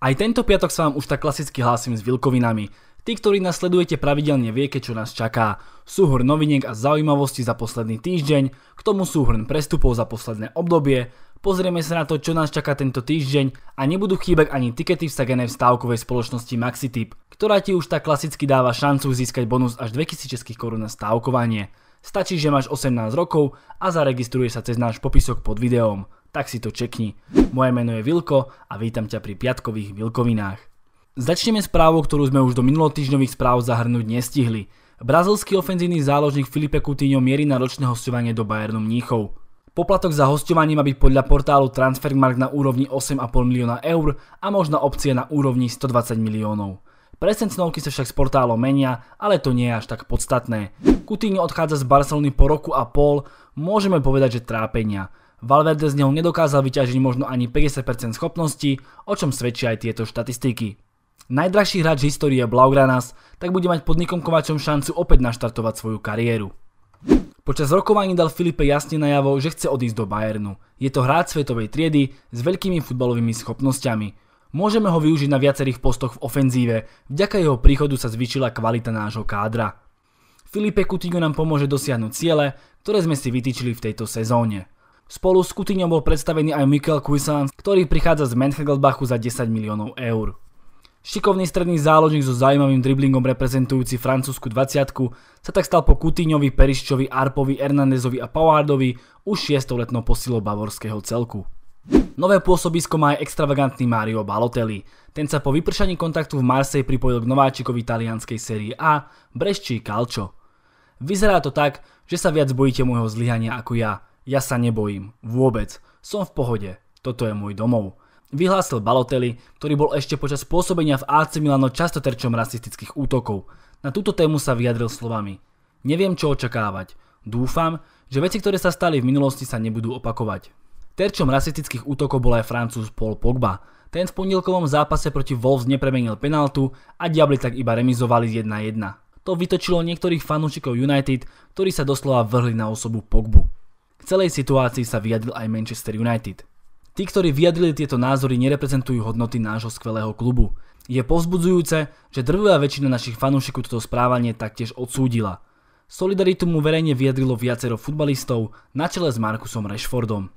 Aj tento piatok sa vám už tak klasicky hlásim s vilkovinami. Tí, ktorí nás sledujete pravidelne viete, čo nás čaká. Súhrn noviniek a zaujímavosti za posledný týždeň, k tomu súhrn prestupov za posledné obdobie, pozrieme sa na to, čo nás čaká tento týždeň a nebudú chýbať ani tikety v v stávkovej spoločnosti Maxitip, ktorá ti už tak klasicky dáva šancu získať bonus až 2000 českých korún na stávkovanie. Stačí, že máš 18 rokov a zaregistruje sa cez náš popisok pod videom tak si to čekni. Moje meno je Vilko a vítam ťa pri piatkových Vilkovinách. Začneme správou, ktorú sme už do minulotýždňových správ zahrnúť nestihli. Brazilský ofenzívny záložník Filipe Coutinho mierí na ročné hostovanie do Bayernu Mníchov. Poplatok za hostovanie má byť podľa portálu Transfermark na úrovni 8,5 milióna eur a možná opcie na úrovni 120 miliónov. Presencnovky sa však s portálom menia, ale to nie je až tak podstatné. Coutinho odchádza z Barcelony po roku a pol, môžeme povedať, že trápenia. Valverde z neho nedokázal vyťažiť možno ani 50% schopnosti, o čom svedčia aj tieto štatistiky. Najdrahší hráč je Blaugranas tak bude mať pod Nikom Kovačom šancu opäť naštartovať svoju kariéru. Počas rokovaní dal Filipe jasne najavo, že chce odísť do Bayernu. Je to hráč svetovej triedy s veľkými futbalovými schopnosťami. Môžeme ho využiť na viacerých postoch v ofenzíve, vďaka jeho príchodu sa zvyšila kvalita nášho kádra. Filipe Coutinho nám pomôže dosiahnuť ciele, ktoré sme si vytýčili v tejto sezóne. Spolu s kutinom bol predstavený aj Mikel Cuisance, ktorý prichádza z Mönchengladbachu za 10 miliónov eur. Šikovný stredný záložník so zaujímavým driblingom reprezentujúci francúzsku 20 sa tak stal po Kutíňovi Periščovi, Arpovi, Hernandezovi a Pauhardovi už 6 letnou posilou bavorského celku. Nové pôsobisko má aj extravagantný Mario Balotelli. Ten sa po vypršaní kontaktu v Marseille pripojil k nováčikovi talianskej série A, Brešči Calcio. Vyzerá to tak, že sa viac bojíte môjho zlyhania ako ja – ja sa nebojím, vôbec, som v pohode, toto je môj domov. Vyhlásil Balotelli, ktorý bol ešte počas pôsobenia v AC Milano často terčom rasistických útokov. Na túto tému sa vyjadril slovami. Neviem čo očakávať. Dúfam, že veci, ktoré sa stali v minulosti sa nebudú opakovať. Terčom rasistických útokov bol aj francúz Paul Pogba. Ten v pondelkovom zápase proti Wolves nepremenil penaltu a Diabli tak iba remizovali 1-1. To vytočilo niektorých fanúšikov United, ktorí sa doslova vrhli na osobu Pogbu. K celej situácii sa vyjadril aj Manchester United. Tí, ktorí vyjadrili tieto názory, nereprezentujú hodnoty nášho skvelého klubu. Je povzbudzujúce, že drvivá väčšina našich fanúšikov toto správanie taktiež odsúdila. Solidaritu mu verejne vyjadrilo viacero futbalistov na čele s Markusom Rashfordom.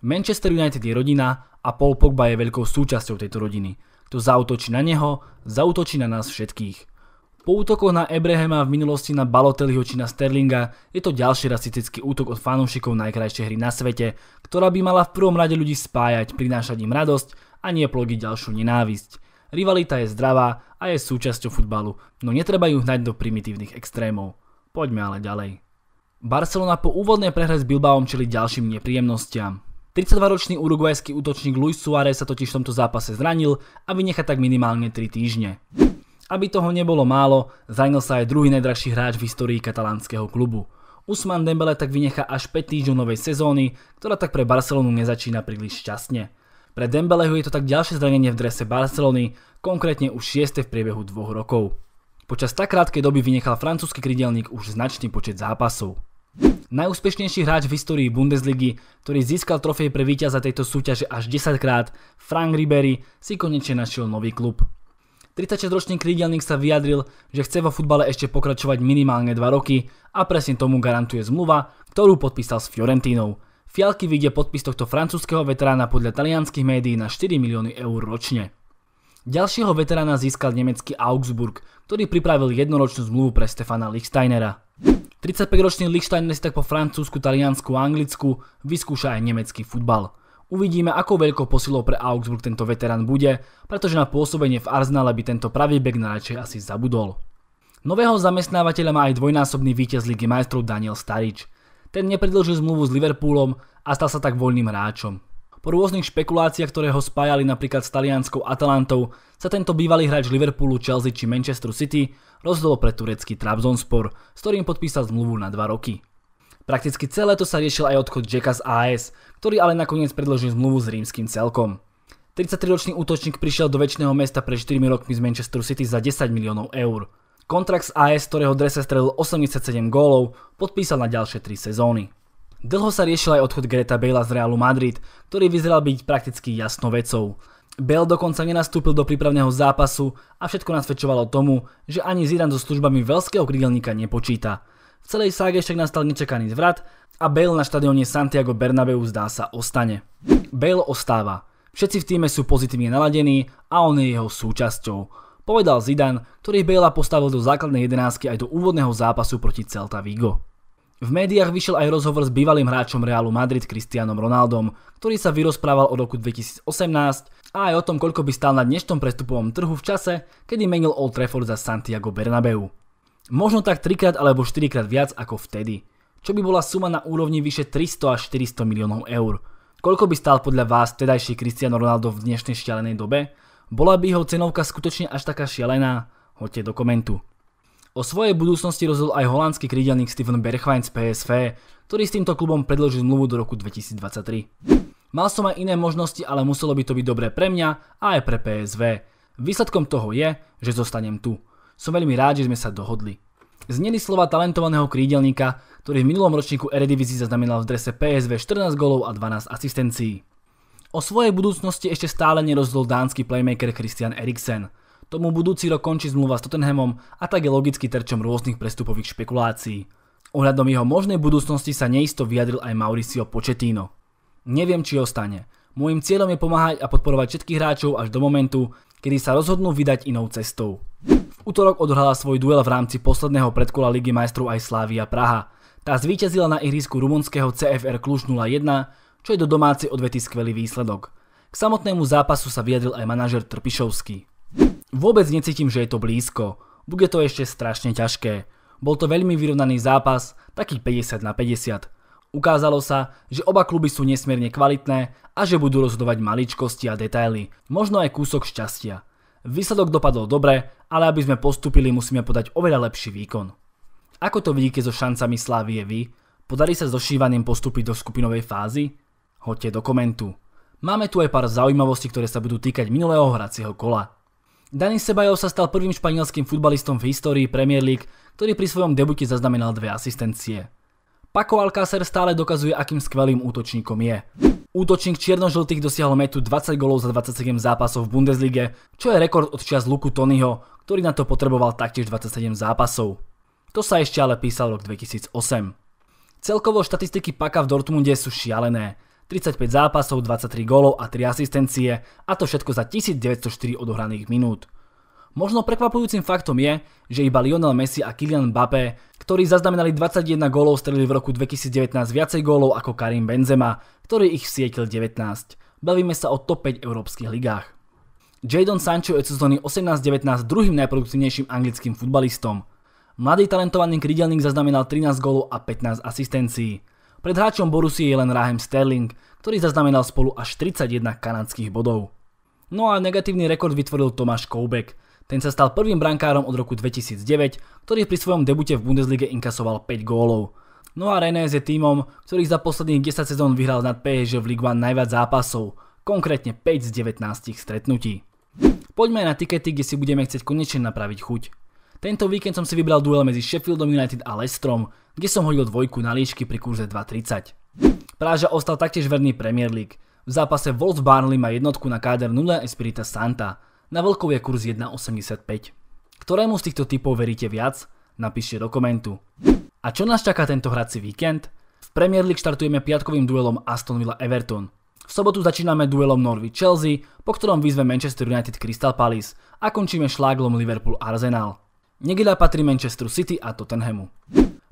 Manchester United je rodina a Paul Pogba je veľkou súčasťou tejto rodiny. To zautočí na neho, zautočí na nás všetkých. Po útokoch na Ebrehema v minulosti na Balotelliho či na Sterlinga je to ďalší rasistický útok od fanúšikov najkrajšej hry na svete, ktorá by mala v prvom rade ľudí spájať, prinášať im radosť a nie plogiť ďalšiu nenávisť. Rivalita je zdravá a je súčasťou futbalu, no netreba ju hnať do primitívnych extrémov. Poďme ale ďalej. Barcelona po úvodnej prehre s Bilbaom čili ďalším nepríjemnostiam. 32-ročný uruguajský útočník Luis Suárez sa totiž v tomto zápase zranil a vynecha tak minimálne 3 týždne. Aby toho nebolo málo, Zajno sa aj druhý najdrahší hráč v histórii katalánskeho klubu. Usman Dembele tak vynechá až 5 týždňov novej sezóny, ktorá tak pre Barcelonu nezačína príliš šťastne. Pre Dembeleho je to tak ďalšie zranenie v drese Barcelony, konkrétne už 6. v priebehu dvoch rokov. Počas tak krátkej doby vynechal francúzsky krydelník už značný počet zápasov. Najúspešnejší hráč v histórii Bundesligy, ktorý získal trofej pre víťaza tejto súťaže až 10 krát, Frank Ribery, si konečne našiel nový klub. 36-ročný krídelník sa vyjadril, že chce vo futbale ešte pokračovať minimálne 2 roky a presne tomu garantuje zmluva, ktorú podpísal s Fiorentínou. Fialky vyjde podpis tohto francúzského veterána podľa talianských médií na 4 milióny eur ročne. Ďalšieho veterána získal nemecký Augsburg, ktorý pripravil jednoročnú zmluvu pre Stefana Lichsteinera. 35-ročný Lichsteiner si tak po francúzsku, taliansku a anglicku vyskúša aj nemecký futbal. Uvidíme, ako veľkou posilou pre Augsburg tento veterán bude, pretože na pôsobenie v Arsenale by tento pravý bek najradšej asi zabudol. Nového zamestnávateľa má aj dvojnásobný víťaz Ligy majstrov Daniel Starič. Ten nepredlžil zmluvu s Liverpoolom a stal sa tak voľným hráčom. Po rôznych špekuláciách, ktoré ho spájali napríklad s talianskou Atalantou, sa tento bývalý hráč Liverpoolu, Chelsea či Manchester City rozhodol pre turecký Trabzonspor, s ktorým podpísal zmluvu na 2 roky. Prakticky celé to sa riešil aj odchod Jacka z AS, ktorý ale nakoniec predložil zmluvu s rímským celkom. 33-ročný útočník prišiel do väčšného mesta pre 4 rokmi z Manchester City za 10 miliónov eur. Kontrakt z AS, ktorého drese strelil 87 gólov, podpísal na ďalšie 3 sezóny. Dlho sa riešil aj odchod Greta Bela z Realu Madrid, ktorý vyzeral byť prakticky jasnou vecou. Bell dokonca nenastúpil do prípravného zápasu a všetko nasvedčovalo tomu, že ani Zidane so službami veľského krydelníka nepočíta. V celej ságe však nastal nečakaný zvrat a Bale na štadióne Santiago Bernabeu zdá sa ostane. Bale ostáva. Všetci v týme sú pozitívne naladení a on je jeho súčasťou povedal Zidane, ktorý Bale postavil do základnej jedenásky aj do úvodného zápasu proti Celta Vigo. V médiách vyšiel aj rozhovor s bývalým hráčom Realu Madrid Cristianom Ronaldom, ktorý sa vyrozprával o roku 2018 a aj o tom, koľko by stál na dnešnom prestupovom trhu v čase, kedy menil Old Trafford za Santiago Bernabeu. Možno tak trikrát alebo štyrikrát viac ako vtedy. Čo by bola suma na úrovni vyše 300 až 400 miliónov eur. Koľko by stál podľa vás tedajší Cristiano Ronaldo v dnešnej šialenej dobe? Bola by jeho cenovka skutočne až taká šialená? Hoďte do komentu. O svojej budúcnosti rozhodol aj holandský krídelník Steven Berchwein z PSV, ktorý s týmto klubom predložil zmluvu do roku 2023. Mal som aj iné možnosti, ale muselo by to byť dobré pre mňa a aj pre PSV. Výsledkom toho je, že zostanem tu. Som veľmi rád, že sme sa dohodli. Zneli slova talentovaného krídelníka, ktorý v minulom ročníku Eredivisie zaznamenal v drese PSV 14 golov a 12 asistencií. O svojej budúcnosti ešte stále nerozhodol dánsky playmaker Christian Eriksen. Tomu budúci rok končí zmluva s Tottenhamom a tak je logicky terčom rôznych prestupových špekulácií. Ohľadom jeho možnej budúcnosti sa neisto vyjadril aj Mauricio Pochettino. Neviem, či ostane. Mojím cieľom je pomáhať a podporovať všetkých hráčov až do momentu, kedy sa rozhodnú vydať inou cestou. V útorok odhrala svoj duel v rámci posledného predkola Ligy majstrov aj Slávia Praha. Tá zvíťazila na ihrisku rumunského CFR Kluž 01, čo je do domácej odvety skvelý výsledok. K samotnému zápasu sa vyjadril aj manažer Trpišovský. Vôbec necítim, že je to blízko. Bude to ešte strašne ťažké. Bol to veľmi vyrovnaný zápas, taký 50 na 50. Ukázalo sa, že oba kluby sú nesmierne kvalitné a že budú rozhodovať maličkosti a detaily, možno aj kúsok šťastia. Výsledok dopadol dobre, ale aby sme postupili, musíme podať oveľa lepší výkon. Ako to vidíte so šancami Slávie vy? Podarí sa so šívaním postúpiť do skupinovej fázy? Hoďte do komentu. Máme tu aj pár zaujímavostí, ktoré sa budú týkať minulého hracieho kola. Dani Sebajov sa stal prvým španielským futbalistom v histórii Premier League, ktorý pri svojom debute zaznamenal dve asistencie. Paco Alcácer stále dokazuje, akým skvelým útočníkom je. Útočník čiernožltých dosiahol metu 20 golov za 27 zápasov v Bundeslige, čo je rekord od čias Luku Tonyho, ktorý na to potreboval taktiež 27 zápasov. To sa ešte ale písal rok 2008. Celkovo štatistiky Paka v Dortmunde sú šialené. 35 zápasov, 23 golov a 3 asistencie, a to všetko za 1904 odohraných minút. Možno prekvapujúcim faktom je, že iba Lionel Messi a Kylian Mbappé, ktorí zaznamenali 21 gólov, strelili v roku 2019 viacej gólov ako Karim Benzema, ktorý ich vsietil 19. Bavíme sa o top 5 európskych ligách. Jadon Sancho je sezóny 18-19 druhým najproduktívnejším anglickým futbalistom. Mladý talentovaný krydelník zaznamenal 13 gólov a 15 asistencií. Pred hráčom Borussia je len Raheem Sterling, ktorý zaznamenal spolu až 31 kanadských bodov. No a negatívny rekord vytvoril Tomáš Koubek, ten sa stal prvým brankárom od roku 2009, ktorý pri svojom debute v Bundeslige inkasoval 5 gólov. No a Rennes je tímom, ktorý za posledných 10 sezón vyhral nad PSG v Ligue 1 najviac zápasov, konkrétne 5 z 19 stretnutí. Poďme na tikety, kde si budeme chcieť konečne napraviť chuť. Tento víkend som si vybral duel medzi Sheffieldom United a Lestrom, kde som hodil dvojku na líčky pri kurze 2.30. Práža ostal taktiež verný Premier League. V zápase Wolves Barnley má jednotku na káder 0 Espirita Santa na veľkou je kurz 1,85. Ktorému z týchto typov veríte viac? Napíšte do komentu. A čo nás čaká tento hradci víkend? V Premier League štartujeme piatkovým duelom Aston Villa Everton. V sobotu začíname duelom Norwich Chelsea, po ktorom vyzve Manchester United Crystal Palace a končíme šláglom Liverpool Arsenal. Nedeľa patrí Manchester City a Tottenhamu.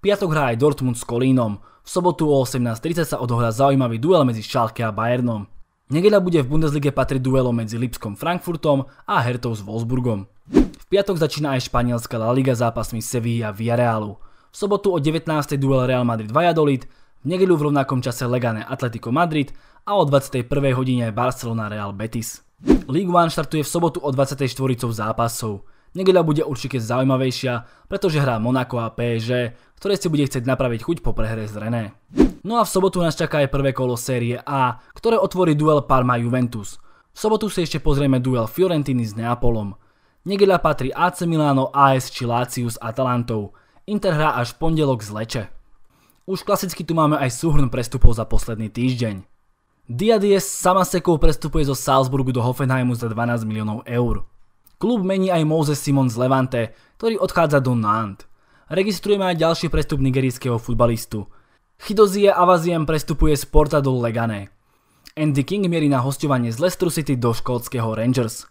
Piatok hrá aj Dortmund s Kolínom. V sobotu o 18.30 sa odohrá zaujímavý duel medzi Schalke a Bayernom. Nedeľa bude v Bundeslige patriť duelo medzi Lipskom Frankfurtom a Hertou s Wolfsburgom. V piatok začína aj španielská La Liga zápasmi Sevilla a Villarealu. V sobotu o 19. duel Real Madrid Valladolid, v nedeľu v rovnakom čase Legane Atletico Madrid a o 21. hodine Barcelona Real Betis. League One štartuje v sobotu o 24. zápasov. Nedeľa bude určite zaujímavejšia, pretože hrá Monaco a PSG, ktoré si bude chcieť napraviť chuť po prehre z René. No a v sobotu nás čaká aj prvé kolo série A, ktoré otvorí duel Parma Juventus. V sobotu si ešte pozrieme duel Fiorentiny s Neapolom. Nedeľa patrí AC Milano, AS či Lazio s Atalantou. Inter hrá až v pondelok z Leče. Už klasicky tu máme aj súhrn prestupov za posledný týždeň. Diadies sama sekou prestupuje zo Salzburgu do Hoffenheimu za 12 miliónov eur. Klub mení aj Moses Simon z Levante, ktorý odchádza do Nantes. Registrujeme aj ďalší prestup nigerijského futbalistu – Chidozie Avaziem prestupuje z porta do Legané. Andy King mierí na hostovanie z Leicester City do škótskeho Rangers.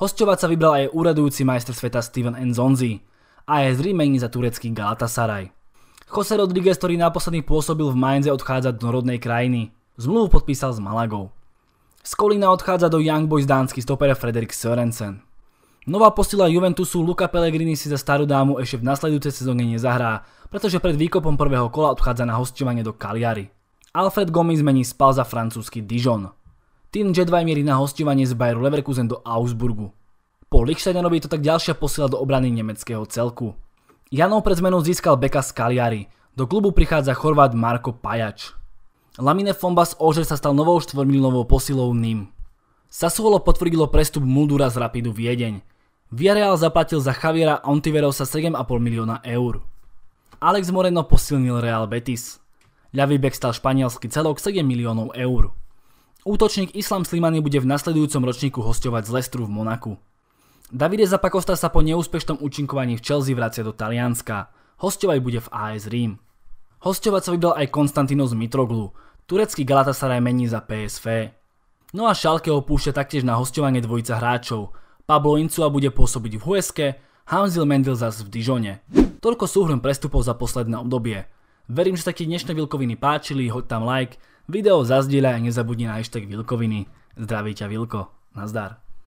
Hostovať sa vybral aj úradujúci majster sveta Steven Nzonzi a je zrýmení za turecký Galatasaray. Jose Rodriguez, ktorý naposledný pôsobil v Mainze, odchádzať do rodnej krajiny. Zmluvu podpísal s Malagou. Skolina odchádza do Young Boys dánsky stoper Frederik Sørensen. Nová posila Juventusu Luka Pellegrini si za starú dámu ešte v nasledujúcej sezóne nezahrá, pretože pred výkopom prvého kola odchádza na hostovanie do Cagliari. Alfred Gomi zmení spal za francúzsky Dijon. Tým Jedvaj mierí na hostovanie z Bayeru Leverkusen do Augsburgu. Po Lichsteinovi to tak ďalšia posila do obrany nemeckého celku. Janov pred zmenou získal beka z Cagliari. Do klubu prichádza Chorvát Marko Pajač. Lamine Fomba z Ožer sa stal novou štvormilnovou posilou Nim. Sassuolo potvrdilo prestup Muldura z Rapidu Viedeň. Villarreal zaplatil za Javiera Ontiverosa 7,5 milióna eur. Alex Moreno posilnil Real Betis. Ľavý bek stal španielský celok 7 miliónov eur. Útočník Islam Slimani bude v nasledujúcom ročníku hostovať z Lestru v Monaku. Davide Zapakosta sa po neúspešnom účinkovaní v Chelsea vracia do Talianska. Hostovať bude v AS Rím. Hostovať sa vybral aj Konstantinos Mitroglu. Turecký Galatasaray mení za PSV. No a Šalke opúšťa taktiež na hostovanie dvojica hráčov – Pablo Incua bude pôsobiť v HSK, Hamzil Mendel zas v Dijone. Toľko súhrn prestupov za posledné obdobie. Verím, že sa ti dnešné Vilkoviny páčili, hoď tam like, video zazdieľaj a nezabudni na hashtag Vilkoviny. Zdraví ťa Vilko. Nazdar.